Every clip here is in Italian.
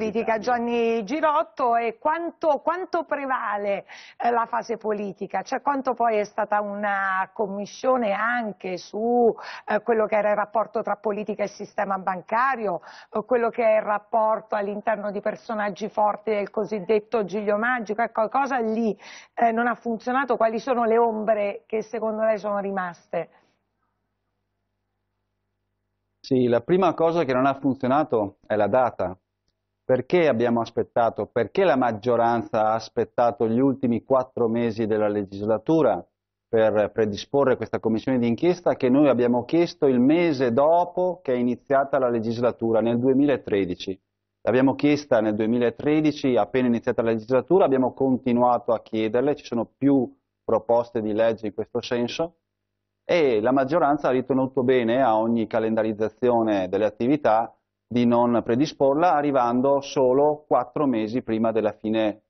politica Gianni Girotto e quanto, quanto prevale eh, la fase politica, cioè quanto poi è stata una commissione anche su eh, quello che era il rapporto tra politica e sistema bancario, quello che è il rapporto all'interno di personaggi forti del cosiddetto Giglio Magico, ecco, cosa lì eh, non ha funzionato, quali sono le ombre che secondo lei sono rimaste? Sì, la prima cosa che non ha funzionato è la data, perché abbiamo aspettato? Perché la maggioranza ha aspettato gli ultimi quattro mesi della legislatura per predisporre questa commissione d'inchiesta che noi abbiamo chiesto il mese dopo che è iniziata la legislatura, nel 2013. L'abbiamo chiesta nel 2013, appena iniziata la legislatura, abbiamo continuato a chiederle, ci sono più proposte di legge in questo senso e la maggioranza ha ritenuto bene a ogni calendarizzazione delle attività di non predisporla, arrivando solo quattro mesi prima della fine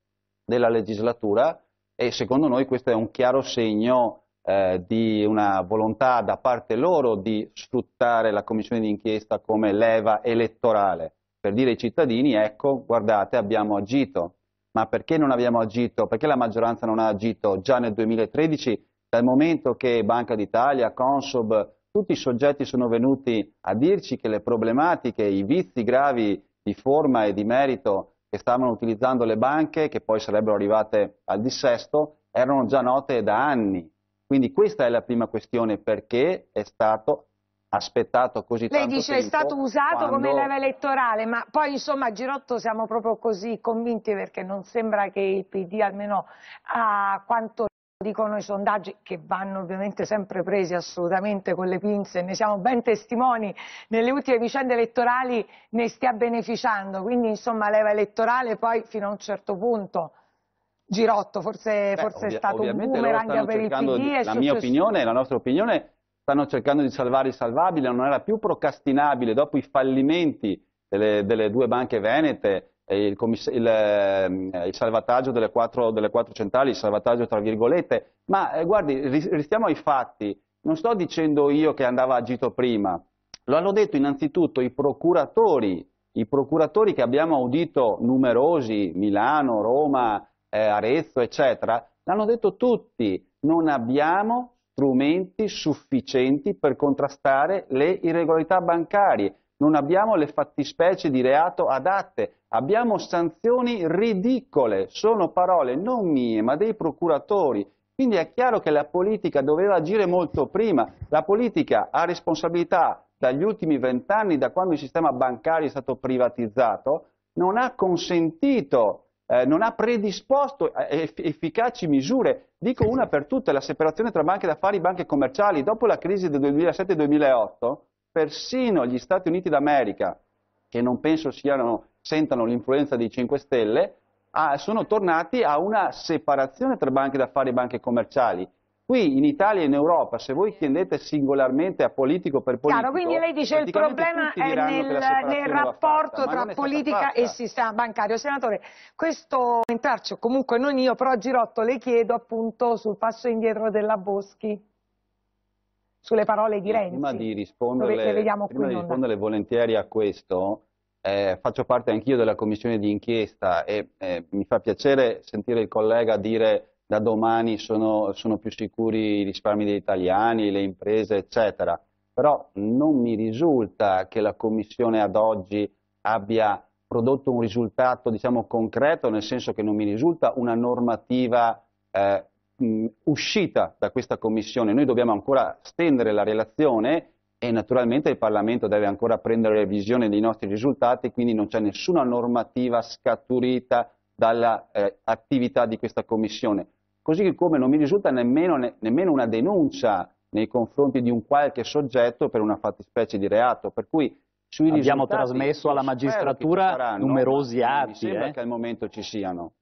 della legislatura e secondo noi questo è un chiaro segno eh, di una volontà da parte loro di sfruttare la commissione d'inchiesta come leva elettorale, per dire ai cittadini ecco guardate abbiamo agito, ma perché non abbiamo agito, perché la maggioranza non ha agito già nel 2013 dal momento che Banca d'Italia, Consob, tutti i soggetti sono venuti a dirci che le problematiche, i vizi gravi di forma e di merito che stavano utilizzando le banche, che poi sarebbero arrivate al dissesto, erano già note da anni. Quindi questa è la prima questione, perché è stato aspettato così Lei tanto dice tempo. Lei dice è stato usato quando... come leva elettorale, ma poi insomma a Girotto siamo proprio così convinti perché non sembra che il PD almeno a quanto dicono i sondaggi che vanno ovviamente sempre presi assolutamente con le pinze, ne siamo ben testimoni, nelle ultime vicende elettorali ne stia beneficiando, quindi insomma leva elettorale poi fino a un certo punto. Girotto, forse, Beh, forse è stato un boomerang per il PD. Di, la mia opinione, la nostra opinione, stanno cercando di salvare il salvabile, non era più procrastinabile dopo i fallimenti delle, delle due banche venete, il, il, ehm, il salvataggio delle quattro, delle quattro, centrali, il salvataggio tra virgolette, ma eh, guardi, restiamo ai fatti, non sto dicendo io che andava agito prima, lo hanno detto innanzitutto i procuratori, i procuratori che abbiamo audito numerosi, Milano, Roma, eh, Arezzo, eccetera, l'hanno detto tutti, non abbiamo strumenti sufficienti per contrastare le irregolarità bancarie non abbiamo le fattispecie di reato adatte, abbiamo sanzioni ridicole, sono parole non mie ma dei procuratori. Quindi è chiaro che la politica doveva agire molto prima, la politica ha responsabilità dagli ultimi vent'anni, da quando il sistema bancario è stato privatizzato, non ha consentito eh, non ha predisposto eh, efficaci misure, dico una per tutte, la separazione tra banche d'affari e banche commerciali. Dopo la crisi del 2007-2008 persino gli Stati Uniti d'America, che non penso siano, sentano l'influenza dei 5 Stelle, a, ah, sono tornati a una separazione tra banche d'affari e banche commerciali. Qui in Italia e in Europa, se voi chiedete singolarmente a politico per politico... Chiaro, quindi lei dice che il problema è nel, nel rapporto fatta, tra politica e sistema bancario. Senatore, questo intraccio comunque non io, però a Girotto le chiedo appunto sul passo indietro della Boschi sulle parole di Renzi. Prima di risponderle, prima qui, di risponderle volentieri a questo, eh, faccio parte anch'io della commissione di inchiesta e eh, mi fa piacere sentire il collega dire da domani sono, sono più sicuri i risparmi degli italiani, le imprese, eccetera. Però non mi risulta che la commissione ad oggi abbia prodotto un risultato diciamo, concreto, nel senso che non mi risulta una normativa eh, mh, uscita da questa commissione, noi dobbiamo ancora stendere la relazione e naturalmente il Parlamento deve ancora prendere visione dei nostri risultati, quindi non c'è nessuna normativa scaturita dall'attività eh, di questa commissione. Così come non mi risulta nemmeno, ne, nemmeno una denuncia nei confronti di un qualche soggetto per una fattispecie di reato, per cui sui Abbiamo trasmesso alla magistratura numerosi atti. Mi sembra eh? che al momento ci siano.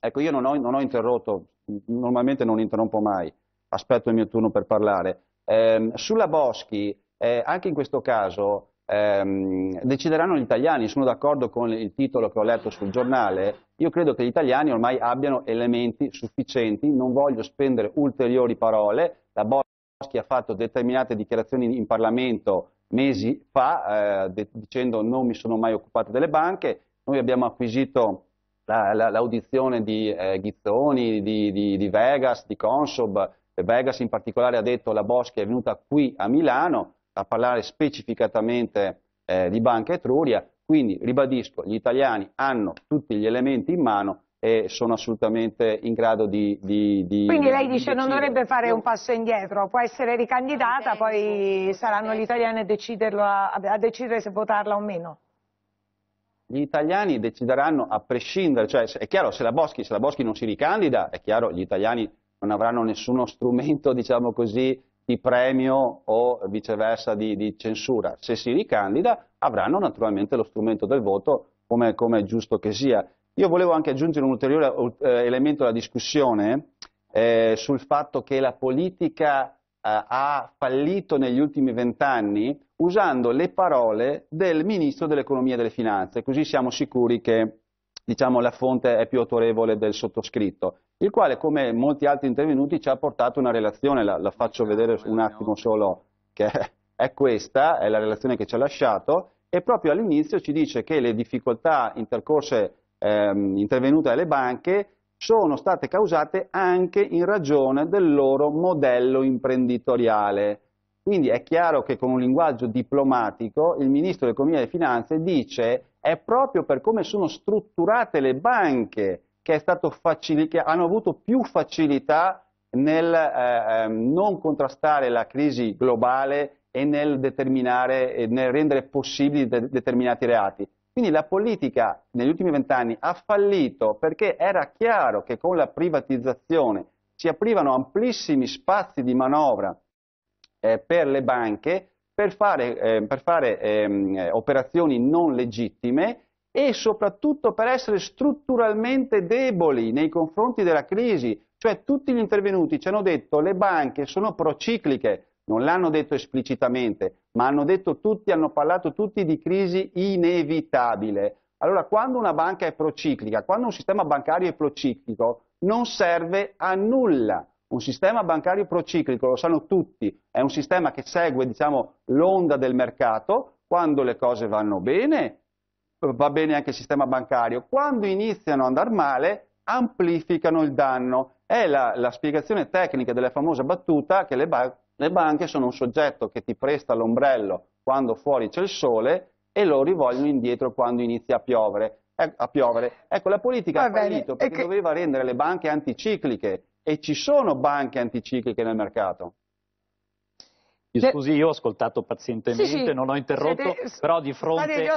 Ecco, io non ho, non ho interrotto, normalmente non interrompo mai, aspetto il mio turno per parlare. Eh, sulla Boschi, eh, anche in questo caso, ehm, decideranno gli italiani, sono d'accordo con il titolo che ho letto sul giornale, io credo che gli italiani ormai abbiano elementi sufficienti, non voglio spendere ulteriori parole, la Boschi ha fatto determinate dichiarazioni in Parlamento mesi fa eh, dicendo non mi sono mai occupato delle banche, noi abbiamo acquisito la, la, l'audizione di eh, Ghizzoni, di, di, di, Vegas, di Consob, Vegas in particolare ha detto la Bosch è venuta qui a Milano a parlare specificatamente eh, di Banca Etruria, quindi ribadisco, gli italiani hanno tutti gli elementi in mano e sono assolutamente in grado di... di, di Quindi lei dice non dovrebbe fare un passo indietro, può essere ricandidata, penso, poi saranno penso. gli eh, italiani a, a, a decidere se votarla o meno gli italiani decideranno a prescindere, cioè è chiaro se la Boschi, se la Boschi non si ricandida, è chiaro gli italiani non avranno nessuno strumento, diciamo così, di premio o viceversa di, di, censura. Se si ricandida avranno naturalmente lo strumento del voto come, come è giusto che sia. Io volevo anche aggiungere un ulteriore uh, elemento alla discussione eh, sul fatto che la politica eh, ha fallito negli ultimi vent'anni usando le parole del ministro dell'economia e delle finanze, così siamo sicuri che diciamo, la fonte è più autorevole del sottoscritto, il quale come molti altri intervenuti ci ha portato una relazione, la, la faccio certo, vedere un attimo solo, che è questa, è la relazione che ci ha lasciato, e proprio all'inizio ci dice che le difficoltà intercorse, ehm, intervenute dalle banche sono state causate anche in ragione del loro modello imprenditoriale. Quindi è chiaro che con un linguaggio diplomatico il ministro dell'economia e delle finanze dice è proprio per come sono strutturate le banche che, che hanno avuto più facilità nel eh, ehm, non contrastare la crisi globale e nel, e nel rendere possibili de determinati reati. Quindi la politica negli ultimi vent'anni ha fallito perché era chiaro che con la privatizzazione si aprivano amplissimi spazi di manovra eh, per le banche per fare, eh, per fare eh, operazioni non legittime e soprattutto per essere strutturalmente deboli nei confronti della crisi. Cioè tutti gli intervenuti ci hanno detto che le banche sono procicliche, non l'hanno detto esplicitamente, ma hanno detto tutti, hanno parlato tutti di crisi inevitabile. Allora, quando una banca è prociclica, quando un sistema bancario è prociclico, non serve a nulla. Un sistema bancario prociclico, lo sanno tutti, è un sistema che segue diciamo, l'onda del mercato, quando le cose vanno bene, va bene anche il sistema bancario, quando iniziano a andare male, amplificano il danno. È la, la spiegazione tecnica della famosa battuta che le banche le banche sono un soggetto che ti presta l'ombrello quando fuori c'è il sole e lo rivolgono indietro quando inizia a piovere. A piovere. Ecco, la politica ha fallito perché che... doveva rendere le banche anticicliche e ci sono banche anticicliche nel mercato. Mi scusi, io ho ascoltato pazientemente, sì, sì. non ho interrotto, Siete, però di fronte,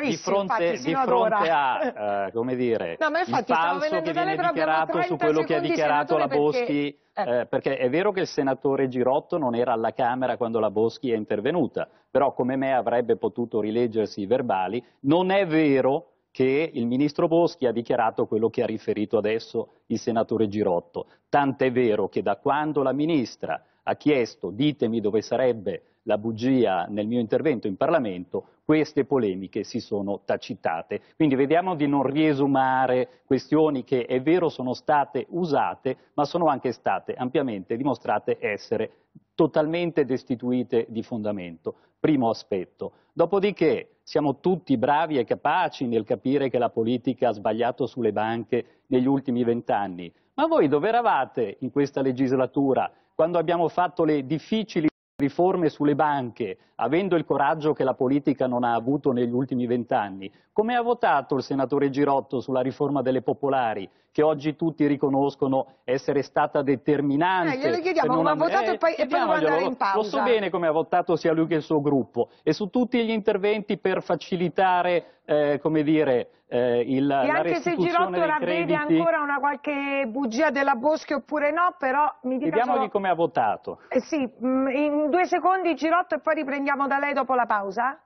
di fronte, infatti, di fronte a, eh, come dire, no, il falso che viene dichiarato su quello che ha dichiarato la Boschi, perché... Eh, perché è vero che il senatore Girotto non era alla Camera quando la Boschi è intervenuta, però come me avrebbe potuto rileggersi i verbali, non è vero che il ministro Boschi ha dichiarato quello che ha riferito adesso il senatore Girotto, tant'è vero che da quando la ministra ha chiesto ditemi dove sarebbe la bugia nel mio intervento in Parlamento, queste polemiche si sono tacitate. Quindi vediamo di non riesumare questioni che è vero sono state usate, ma sono anche state ampiamente dimostrate essere totalmente destituite di fondamento. Primo aspetto. Dopodiché siamo tutti bravi e capaci nel capire che la politica ha sbagliato sulle banche negli ultimi vent'anni. Ma voi dove eravate in questa legislatura quando abbiamo fatto le difficili riforme sulle banche, avendo il coraggio che la politica non ha avuto negli ultimi vent'anni, come ha votato il senatore Girotto sulla riforma delle popolari, che oggi tutti riconoscono essere stata determinante? Eh, glielo chiediamo come ha votato eh, e poi, e poi andare in pausa. Lo so bene come ha votato sia lui che il suo gruppo e su tutti gli interventi per facilitare eh, come dire, eh, il, e anche se Girotto la vede ancora una qualche bugia della Boschi oppure no, però mi dica Vediamo solo... come ha votato. Eh sì, mm, in due secondi Girotto e poi riprendiamo da lei dopo la pausa.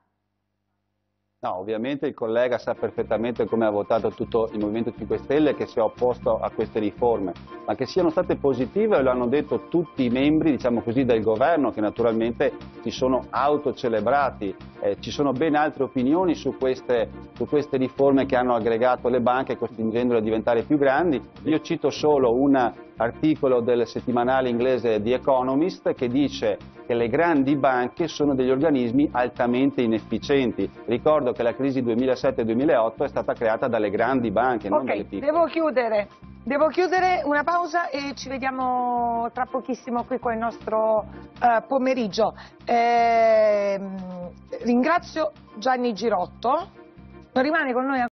No, ovviamente il collega sa perfettamente come ha votato tutto il Movimento 5 Stelle che si è opposto a queste riforme, ma che siano state positive lo hanno detto tutti i membri, diciamo così, del governo che naturalmente si sono autocelebrati. Eh, ci sono ben altre opinioni su queste, su queste, riforme che hanno aggregato le banche costringendole a diventare più grandi. Io cito solo una articolo del settimanale inglese The Economist che dice che le grandi banche sono degli organismi altamente inefficienti. Ricordo che la crisi 2007-2008 è stata creata dalle grandi banche, okay, non dalle piccole. Devo chiudere. Devo chiudere una pausa e ci vediamo tra pochissimo qui con il nostro eh, pomeriggio. Eh, ringrazio Gianni Girotto. Rimane con noi ancora.